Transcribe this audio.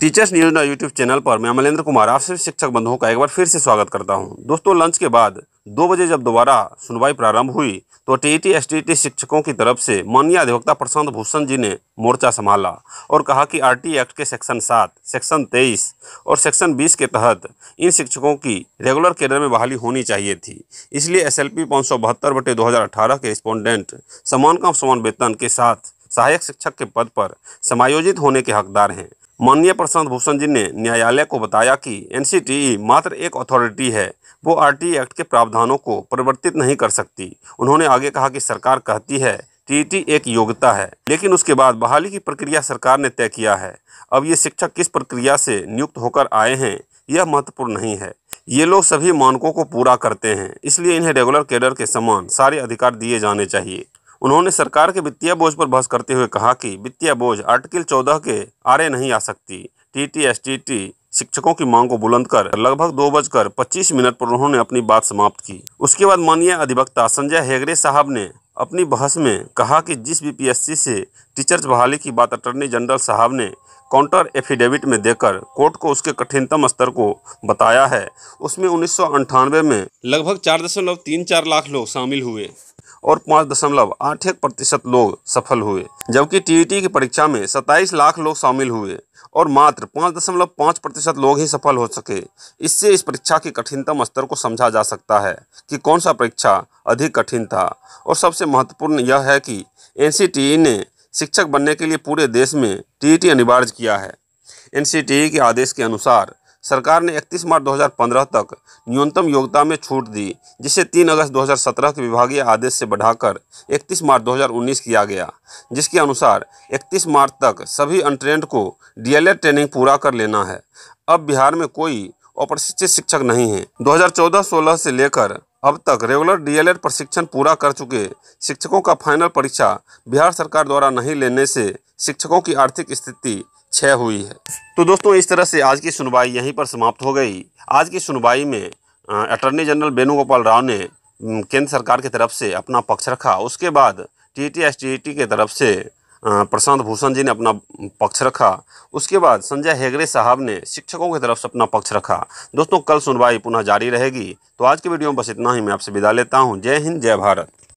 teachers news ना YouTube channel पर मैं अमलेंद्र कुमार आपसे शिक्षक बंधुओं का एक बार फिर से स्वागत करता हूं दोस्तों लंच के बाद दो बजे जब दोबारा सुनवाई प्रारंभ हुई तो टीईटी एसटीईटी शिक्षकों की तरफ से माननीय अधिवक्ता प्रशांत भूषण जी ने मोर्चा संभाला और कहा कि आरटी एक्ट के सेक्शन सात सेक्शन तेईस और सेक्शन बीस के तहत इन शिक्षकों की रेगुलर कैडर में बहाली होनी चाहिए थी इसलिए एस एल पी पाँच सौ बहत्तर बटे दो हज़ार अठारह के रिस्पोंडेंट समान काम समान वेतन के साथ सहायक शिक्षक के पद पर समायोजित होने के हकदार हैं माननीय प्रशांत भूषण जी ने न्यायालय को बताया कि एनसीटीई मात्र एक अथॉरिटी है वो आरटी एक्ट के प्रावधानों को परिवर्तित नहीं कर सकती उन्होंने आगे कहा कि सरकार कहती है टी एक योग्यता है लेकिन उसके बाद बहाली की प्रक्रिया सरकार ने तय किया है अब ये शिक्षक किस प्रक्रिया से नियुक्त होकर आए हैं यह महत्वपूर्ण नहीं है ये लोग सभी मानकों को पूरा करते हैं इसलिए इन्हें रेगुलर कैडर के समान सारे अधिकार दिए जाने चाहिए उन्होंने सरकार के वित्तीय बोझ पर बहस करते हुए कहा कि वित्तीय बोझ आर्टिकल चौदह के आरे नहीं आ सकती T T S T T शिक्षकों की मांग को बुलंद कर लगभग दो बजकर पच्चीस मिनट पर उन्होंने अपनी बात समाप्त की उसके बाद माननीय अधिवक्ता संजय हेगड़े साहब ने अपनी बहस में कहा कि जिस बीपीएससी से टीचर्स बहाली की बात अटर्नी जनरल साहब ने काउंटर एफिडेविट में देकर कोर्ट को उसके कठिनतम स्तर को बताया है उसमें उन्नीस में लगभग चार दशमलव तीन चार लाख लोग शामिल हुए और पाँच दशमलव आठ एक प्रतिशत लोग सफल हुए जबकि टीईटी की परीक्षा में सत्ताईस लाख लोग शामिल हुए और मात्र पाँच दशमलव पाँच प्रतिशत लोग ही सफल हो सके इससे इस परीक्षा के कठिनतम स्तर को समझा जा सकता है कि कौन सा परीक्षा अधिक कठिन था और सबसे महत्वपूर्ण यह है कि एन ने शिक्षक बनने के लिए पूरे देश में टी अनिवार्य किया है एन के आदेश के अनुसार सरकार ने 31 मार्च 2015 तक न्यूनतम योग्यता में छूट दी जिसे 3 अगस्त 2017 के विभागीय आदेश से बढ़ाकर 31 मार्च 2019 किया गया जिसके अनुसार 31 मार्च तक सभी अनट्रेंड को डीएलएड ट्रेनिंग पूरा कर लेना है अब बिहार में कोई अप्रशिक्षित शिक्षक नहीं है 2014-16 से लेकर अब तक रेगुलर डीएलएड प्रशिक्षण पूरा कर चुके शिक्षकों का फाइनल परीक्षा बिहार सरकार द्वारा नहीं लेने से शिक्षकों की आर्थिक स्थिति छः हुई है तो दोस्तों इस तरह से आज की सुनवाई यहीं पर समाप्त हो गई आज की सुनवाई में अटर्नी जनरल वेणुगोपाल राव ने केंद्र सरकार की के तरफ से अपना पक्ष रखा उसके बाद T T S T T के तरफ से प्रशांत भूषण जी ने अपना पक्ष रखा उसके बाद संजय हेगड़े साहब ने शिक्षकों की तरफ से अपना पक्ष रखा दोस्तों कल सुनवाई पुनः जारी रहेगी तो आज के वीडियो में बस इतना ही मैं आपसे विदा लेता हूँ जय हिंद जय भारत